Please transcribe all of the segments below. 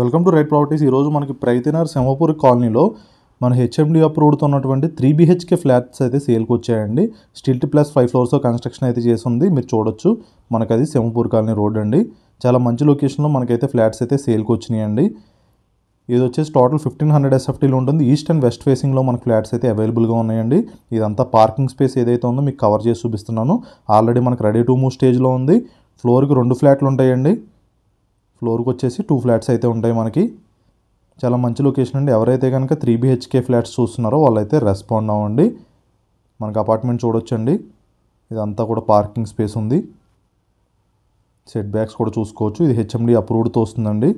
welcome to right properties ఈరోజు మనకి ప్రైతినార్ సెమపూర్ కాలనీలో మన హెచ్ఎండి అప్రూవ్డ్ ఉన్నటువంటి త్రీ బీహెచ్కే ఫ్లాట్స్ అయితే సేల్కి వచ్చాయండి స్టిల్ట్ ప్లస్ ఫైవ్ ఫ్లోర్స్తో కన్స్ట్రక్షన్ అయితే చేసింది మీరు చూడొచ్చు మనకు అది సింహపూర్ కాలనీ రోడ్ అండి చాలా మంచి లొకేషన్లో మనకైతే ఫ్లాట్స్ అయితే సేల్కి వచ్చినాయండి ఇది వచ్చేసి టోటల్ ఫిఫ్టీన్ హండ్రెడ్ ఎస్ఎఫ్టీలో ఉంటుంది ఈస్ట్ అండ్ వెస్ట్ ఫేసింగ్లో మనకు ఫ్లాట్స్ అయితే అవైలబుల్గా ఉన్నాయండి ఇదంతా పార్కింగ్ స్పేస్ ఏదైతే ఉందో మీకు కవర్ చేసి చూపిస్తున్నాను ఆల్రెడీ మనకు రెడీ టు మూవ్ స్టేజ్లో ఉంది ఫ్లోర్కి రెండు ఫ్లాట్లు ఉంటాయండి ఫ్లోర్కి వచ్చేసి టూ ఫ్లాట్స్ అయితే ఉంటాయి మనకి చాలా మంచి లొకేషన్ అండి ఎవరైతే కనుక త్రీ బిహెచ్కే ఫ్లాట్స్ చూస్తున్నారో వాళ్ళైతే రెస్పాండ్ అవ్వండి మనకు అపార్ట్మెంట్ చూడొచ్చండి ఇదంతా కూడా పార్కింగ్ స్పేస్ ఉంది సెట్ బ్యాక్స్ కూడా చూసుకోవచ్చు ఇది హెచ్ఎండి అప్రూవ్డ్తో వస్తుందండి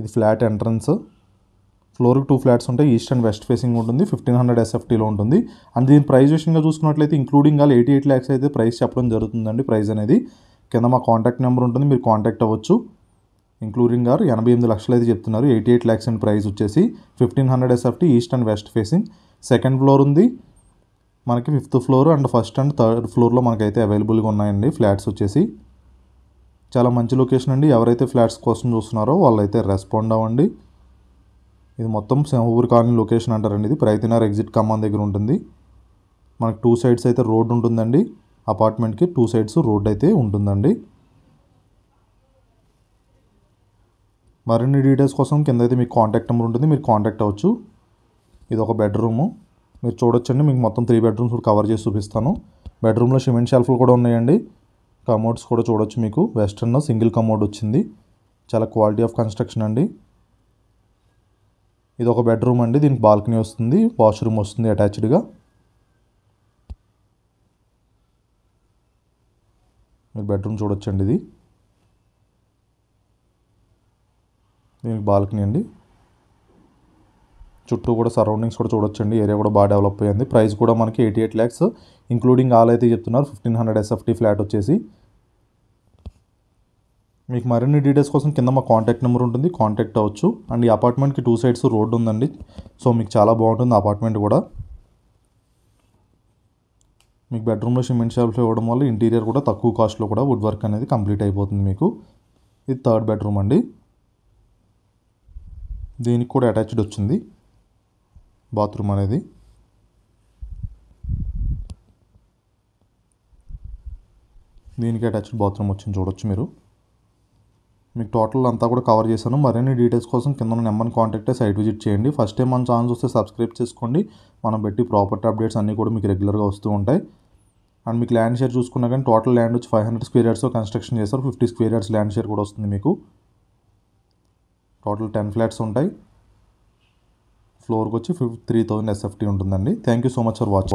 ఇది ఫ్లాట్ ఎంట్రన్స్ ఫ్లోర్కి టూ ఫ్లాట్స్ ఉంటాయి ఈస్ట్ అండ్ వెస్ట్ ఫేసింగ్ ఉంటుంది ఫిఫ్టీన్ హండ్రెడ్ ఎస్ఎఫ్టీలో ఉంటుంది అండ్ దీని ప్రైస్ విషయంగా చూసుకున్నట్లయితే including all eighty eight lakhs అయితే ప్రైస్ చెప్పడం జరుగుతుందండి ప్రైస్ అనేది కింద మా కాంటాక్ట్ నెంబర్ ఉంటుంది మీరు కాంటాక్ట్ అవ్వచ్చు ఇంక్లూడింగ్ గారు ఎనభై ఎనిమిది లక్షలు అయితే చెప్తున్నారు eighty eight lakhs and price వచ్చేసి fifteen hundred SFT east and west facing second floor ఉంది మనకి fifth floor and first and third ఫ్లోర్లో మనకైతే అవైలబుల్గా ఉన్నాయండి ఫ్లాట్స్ వచ్చేసి చాలా మంచి లొకేషన్ అండి ఎవరైతే ఫ్లాట్స్ కోసం చూస్తున్నారో వాళ్ళైతే రెస్పాండ్ అవ్వండి ఇది మొత్తం సింహపూర్ కాలనీ లొకేషన్ అంటారండి ఇది ప్రైతినార్ ఎగ్జిట్ కమాన్ దగ్గర ఉంటుంది మనకు టూ సైడ్స్ అయితే రోడ్ ఉంటుందండి అపార్ట్మెంట్కి టూ సైడ్స్ రోడ్ అయితే ఉంటుందండి మరిన్ని డీటెయిల్స్ కోసం కింద అయితే మీకు కాంటాక్ట్ నెంబర్ ఉంటుంది మీరు కాంటాక్ట్ అవ్వచ్చు ఇది ఒక బెడ్రూము మీరు చూడొచ్చండి మీకు మొత్తం త్రీ బెడ్రూమ్స్ కవర్ చేసి చూపిస్తాను బెడ్రూమ్లో సిమెంట్ షెల్ఫ్లు కూడా ఉన్నాయండి కమోడ్స్ కూడా చూడొచ్చు మీకు వెస్ట్రన్ సింగిల్ కమోడ్ వచ్చింది చాలా క్వాలిటీ ఆఫ్ కన్స్ట్రక్షన్ అండి ఇది ఒక బెడ్రూమ్ అండి దీనికి బాల్కనీ వస్తుంది వాష్రూమ్ వస్తుంది అటాచ్డ్గా మీరు బెడ్రూమ్ చూడొచ్చండి ఇది దీనికి బాల్కనీ అండి చుట్టూ కూడా సరౌండింగ్స్ కూడా చూడొచ్చండి ఏరియా కూడా బాగా డెవలప్ అయ్యింది ప్రైస్ కూడా మనకి eighty eight lakhs including all అయితే చెప్తున్నారు ఫిఫ్టీన్ హండ్రెడ్ ఎస్ఎఫ్టీ ఫ్లాట్ వచ్చేసి మీకు మరిన్ని డీటెయిల్స్ కోసం కింద మా కాంటాక్ట్ నెంబర్ ఉంటుంది కాంటాక్ట్ అవ్వచ్చు అండ్ ఈ అపార్ట్మెంట్కి టూ సైడ్స్ రోడ్ ఉందండి సో మీకు చాలా బాగుంటుంది అపార్ట్మెంట్ కూడా మీకు బెడ్రూమ్లో సిమెంట్ షాప్స్ ఇవ్వడం వల్ల ఇంటీరియర్ కూడా తక్కువ కాస్ట్లో కూడా వుడ్ వర్క్ అనేది కంప్లీట్ అయిపోతుంది మీకు ఇది థర్డ్ బెడ్రూమ్ అండి దీనికి కూడా అటాచ్డ్ వచ్చింది బాత్రూమ్ అనేది దీనికి అటాచ్డ్ బాత్రూమ్ వచ్చింది చూడొచ్చు మీరు మీకు టోటల్ అంతా కూడా కవర్ చేశాను మరిన్ని డీటెయిల్స్ కోసం కింద నెంబర్ని కాంటాక్ట్ అయ్యి సైట్ విజిట్ చేయండి ఫస్ట్ టైం మన ఛానల్ చూస్తే సబ్స్క్రైబ్ చేసుకోండి మనం పెట్టి ప్రాపర్టీ అప్డేట్స్ అన్నీ కూడా మీకు రెగ్యులర్గా వస్తూ ఉంటాయి అండ్ మీకు ల్యాండ్ షేర్ చూసుకున్నా కానీ టోటల్ ల్యాండ్ వచ్చి five hundred square yards construction చేస్తారు fifty square yards land share కూడా వస్తుంది మీకు టోటల్ టెన్ ఫ్లాట్స్ ఉంటాయి ఫ్లోర్కి వచ్చి ఫిఫ్ త్రీ థౌజండ్ ఎస్ఎఫ్టీ ఉంటుందండి thank you so much for watching